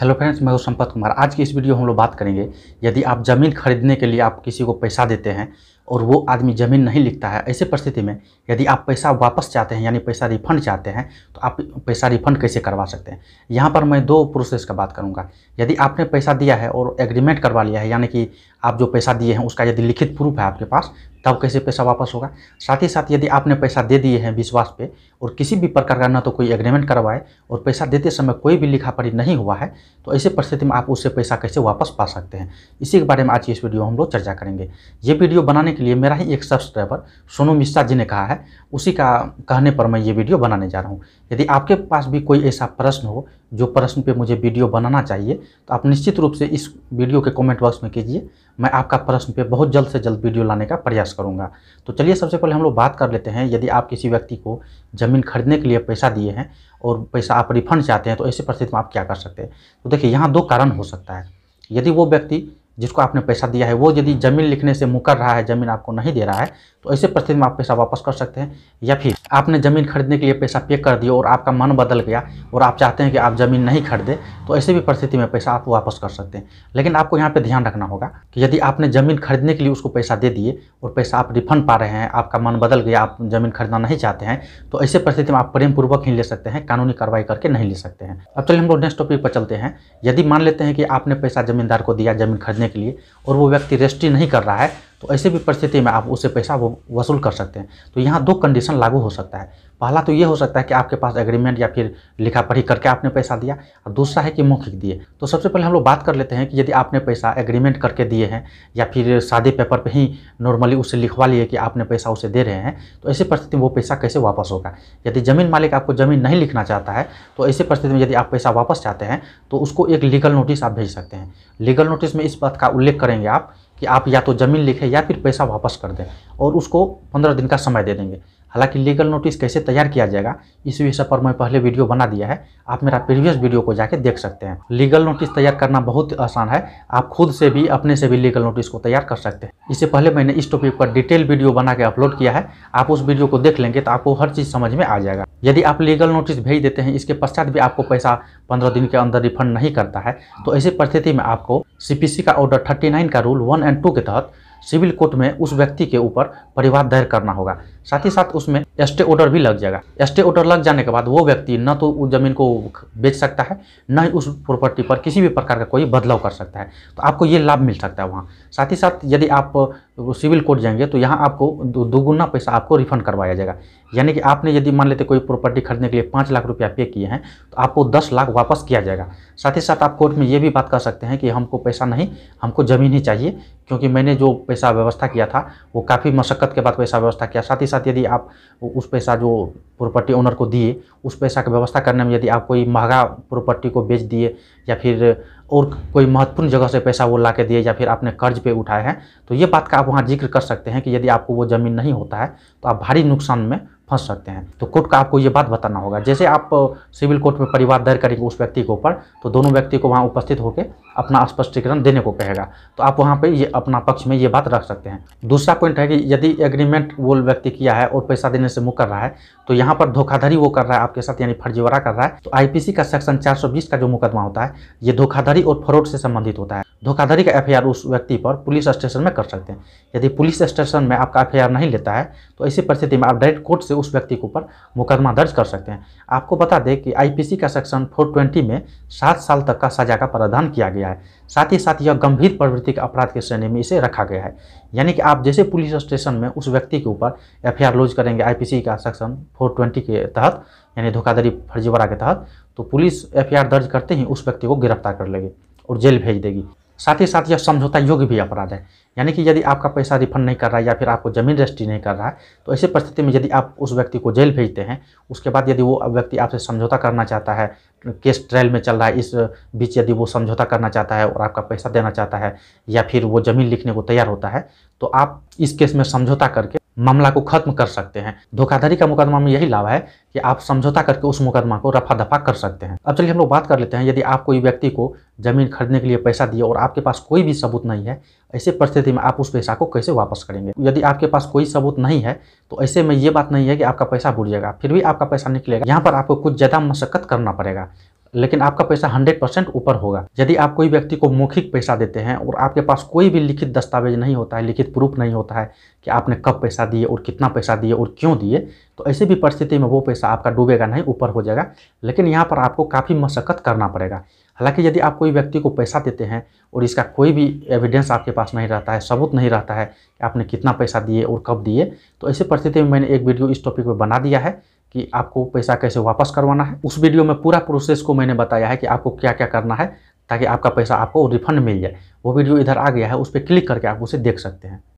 hello friends मैं हूँ संपत कुमार आज की इस वीडियो हम लोग बात करेंगे यदि आप ज़मीन खरीदने के लिए आप किसी को पैसा देते हैं और वो आदमी ज़मीन नहीं लिखता है ऐसे परिस्थिति में यदि आप पैसा वापस चाहते हैं यानी पैसा रिफंड चाहते हैं तो आप पैसा रिफंड कैसे करवा सकते हैं यहाँ पर मैं दो प्रोसेस का बात करूँगा यदि आपने पैसा दिया है और एग्रीमेंट करवा लिया है यानी कि आप जो पैसा दिए हैं उसका यदि लिखित प्रूफ है आपके पास तब तो कैसे पैसा वापस होगा साथ ही साथ यदि आपने पैसा दे दिए हैं विश्वास पे और किसी भी प्रकार का ना तो कोई एग्रीमेंट करवाए और पैसा देते समय कोई भी लिखा पढ़ी नहीं हुआ है तो ऐसे परिस्थिति में आप उससे पैसा कैसे वापस पा सकते हैं इसी के बारे में आज इस वीडियो हम लोग चर्चा करेंगे ये वीडियो बनाने के लिए मेरा ही एक सब्सक्राइबर सोनू मिश्रा जी ने कहा है उसी का कहने पर मैं ये वीडियो बनाने जा रहा हूँ यदि आपके पास भी कोई ऐसा प्रश्न हो जो प्रश्न पे मुझे वीडियो बनाना चाहिए तो आप निश्चित रूप से इस वीडियो के कमेंट बॉक्स में कीजिए मैं आपका प्रश्न पे बहुत जल्द से जल्द वीडियो लाने का प्रयास करूंगा तो चलिए सबसे पहले हम लोग बात कर लेते हैं यदि आप किसी व्यक्ति को ज़मीन खरीदने के लिए पैसा दिए हैं और पैसा आप रिफंड चाहते हैं तो ऐसी परिस्थिति में आप क्या कर सकते हैं तो देखिए यहाँ दो कारण हो सकता है यदि वो व्यक्ति जिसको आपने पैसा दिया है वो यदि ज़मीन लिखने से मुकर रहा है ज़मीन आपको नहीं दे रहा है तो ऐसे परिस्थिति में आप पैसा वापस कर सकते हैं या फिर आपने ज़मीन खरीदने के लिए पैसा पे कर दिया और आपका मन बदल गया और आप चाहते हैं कि आप ज़मीन नहीं खरीदें तो ऐसे भी परिस्थिति में पैसा आप वापस कर सकते हैं लेकिन आपको यहाँ पर ध्यान रखना होगा कि यदि आपने ज़मीन खरीदने के लिए उसको पैसा दे दिए और पैसा आप रिफंड पा रहे हैं आपका मन बदल गया आप ज़मीन खरीदना नहीं चाहते हैं तो ऐसे परिस्थिति में आप प्रेमपूर्वक ही ले सकते हैं कानूनी कार्रवाई करके नहीं ले सकते हैं अब चलिए हम लोग नेक्स्ट टॉपिक पर चलते हैं यदि मान लेते हैं कि आपने पैसा ज़मींदार को दिया ज़मीन खरीदने के लिए और वो व्यक्ति रजिस्ट्री नहीं कर रहा है तो ऐसे भी परिस्थिति में आप उसे पैसा वो वसूल कर सकते हैं तो यहाँ दो कंडीशन लागू हो सकता है पहला तो ये हो सकता है कि आपके पास एग्रीमेंट या फिर लिखा पढ़ी करके आपने पैसा दिया और दूसरा है कि मौखिक दिए तो सबसे पहले हम लोग बात कर लेते हैं कि यदि आपने पैसा एग्रीमेंट करके दिए हैं या फिर सादे पेपर पर पे ही नॉर्मली उसे लिखवा लिए कि आपने पैसा उसे दे रहे हैं तो ऐसी परिस्थिति में वो पैसा कैसे वापस होगा यदि ज़मीन मालिक आपको ज़मीन नहीं लिखना चाहता है तो ऐसी परिस्थिति में यदि आप पैसा वापस चाहते हैं तो उसको एक लीगल नोटिस आप भेज सकते हैं लीगल नोटिस में इस बात का उल्लेख करेंगे आप कि आप या तो ज़मीन लिखें या फिर पैसा वापस कर दें और उसको पंद्रह दिन का समय दे देंगे हालांकि लीगल नोटिस कैसे तैयार किया जाएगा इस विषय पर मैं पहले वीडियो बना दिया है आप मेरा प्रीवियस वीडियो को जाके देख सकते हैं लीगल नोटिस तैयार करना बहुत आसान है आप खुद से भी अपने से भी लीगल नोटिस को तैयार कर सकते हैं इससे पहले मैंने इस टॉपिक पर डिटेल वीडियो बना के अपलोड किया है आप उस वीडियो को देख लेंगे तो आपको हर चीज़ समझ में आ जाएगा यदि आप लीगल नोटिस भेज देते हैं इसके पश्चात भी आपको पैसा पंद्रह दिन के अंदर रिफंड नहीं करता है तो ऐसी परिस्थिति में आपको सी का ऑर्डर थर्टी का रूल वन एंड टू के तहत सिविल कोर्ट में उस व्यक्ति के ऊपर परिवाद दायर करना होगा साथ ही साथ उसमें स्टे ऑर्डर भी लग जाएगा स्टे ऑर्डर लग जाने के बाद वो व्यक्ति न तो उस जमीन को बेच सकता है न ही उस प्रॉपर्टी पर किसी भी प्रकार का कोई बदलाव कर सकता है तो आपको ये लाभ मिल सकता है वहाँ साथ ही साथ यदि आप तो वो सिविल कोर्ट जाएंगे तो यहाँ आपको दोगुना दु पैसा आपको रिफंड करवाया जाएगा यानी कि आपने यदि मान लेते कोई प्रॉपर्टी खरीदने के लिए पाँच लाख रुपया पे किए हैं तो आपको दस लाख वापस किया जाएगा साथ ही साथ आप कोर्ट में ये भी बात कर सकते हैं कि हमको पैसा नहीं हमको ज़मीन ही चाहिए क्योंकि मैंने जो पैसा व्यवस्था किया था वो काफ़ी मशक्क़त के बाद पैसा व्यवस्था किया साथ ही साथ यदि आप उस पैसा जो प्रॉपर्टी ओनर को दिए उस पैसा की व्यवस्था करने में यदि आप कोई महंगा प्रॉपर्टी को बेच दिए या फिर और कोई महत्वपूर्ण जगह से पैसा वो ला के दिए या फिर आपने कर्ज पे उठाए हैं तो ये बात का आप वहाँ जिक्र कर सकते हैं कि यदि आपको वो ज़मीन नहीं होता है तो आप भारी नुकसान में फंस सकते हैं तो कोर्ट का आपको ये बात बताना होगा जैसे आप सिविल कोर्ट में परिवार दर्ज करेंगे उस व्यक्ति के ऊपर तो दोनों व्यक्ति को वहाँ उपस्थित होकर अपना स्पष्टीकरण देने को कहेगा तो आप वहाँ पर ये अपना पक्ष में ये बात रख सकते हैं दूसरा पॉइंट है कि यदि एग्रीमेंट वो व्यक्ति किया है और पैसा देने से मुँह कर रहा है तो यहाँ पर धोखाधड़ी वो कर रहा है आपके साथ यानी फर्जीवाड़ा कर रहा है तो आईपीसी का सेक्शन 420 का जो मुकदमा होता है ये धोखाधड़ी और फ्रॉड से संबंधित होता है धोखाधड़ी का एफ उस व्यक्ति पर पुलिस स्टेशन में कर सकते हैं यदि पुलिस स्टेशन में आपका एफ नहीं लेता है तो ऐसी परिस्थिति में आप डायरेक्ट कोर्ट से उस व्यक्ति के ऊपर मुकदमा दर्ज कर सकते हैं आपको बता दें कि आईपीसी का सेक्शन 420 में सात साल तक का सजा का प्रावधान किया गया है साथ ही साथ यह गंभीर प्रवृत्ति के अपराध के श्रेणी में इसे रखा गया है यानी कि आप जैसे पुलिस स्टेशन में उस व्यक्ति के ऊपर एफ लॉन्च करेंगे आई का सेक्शन फोर के तहत यानी धोखाधड़ी फर्जीवाड़ा के तहत तो पुलिस एफ दर्ज करते ही उस व्यक्ति को गिरफ्तार कर लेगी और जेल भेज देगी साथ ही साथ यह समझौता योग्य भी अपराध है यानी कि यदि आपका पैसा रिफंड नहीं कर रहा है या फिर आपको जमीन रजिस्ट्री नहीं कर रहा है तो ऐसी परिस्थिति में यदि आप उस व्यक्ति को जेल भेजते हैं उसके बाद यदि वो व्यक्ति आपसे समझौता करना चाहता है केस ट्रायल में चल रहा है इस बीच यदि वो समझौता करना चाहता है और आपका पैसा देना चाहता है या फिर वो जमीन लिखने को तैयार होता है तो आप इस केस में समझौता करके मामला को खत्म कर सकते हैं धोखाधड़ी का मुकदमा में यही लाभ है कि आप समझौता करके उस मुकदमा को रफा दफा कर सकते हैं अब चलिए हम लोग बात कर लेते हैं यदि आप कोई व्यक्ति को ज़मीन खरीदने के लिए पैसा दिए और आपके पास कोई भी सबूत नहीं है ऐसे परिस्थिति में आप उस पैसा को कैसे वापस करेंगे यदि आपके पास कोई सबूत नहीं है तो ऐसे में ये बात नहीं है कि आपका पैसा जाएगा फिर भी आपका पैसा निकलेगा यहाँ पर आपको कुछ ज़्यादा मशक्क़त करना पड़ेगा लेकिन आपका पैसा 100 परसेंट ऊपर होगा यदि आप कोई व्यक्ति को मौखिक पैसा देते हैं और आपके पास कोई भी लिखित दस्तावेज नहीं होता है लिखित प्रूफ नहीं होता है कि आपने कब पैसा दिए और कितना पैसा दिए और क्यों दिए तो ऐसे भी परिस्थिति में वो पैसा आपका डूबेगा नहीं ऊपर हो जाएगा लेकिन यहाँ पर आपको काफ़ी मशक्क़त करना पड़ेगा हालांकि यदि आप कोई कोई व्यक्ति को पैसा देते हैं और इसका कोई भी एविडेंस आपके पास नहीं रहता है सबूत नहीं रहता है कि आपने कितना पैसा दिए और कब दिए तो ऐसी परिस्थिति में मैंने एक वीडियो इस टॉपिक पर बना दिया है कि आपको पैसा कैसे वापस करवाना है उस वीडियो में पूरा प्रोसेस को मैंने बताया है कि आपको क्या क्या करना है ताकि आपका पैसा आपको रिफंड मिल जाए वो वीडियो इधर आ गया है उस पर क्लिक करके आप उसे देख सकते हैं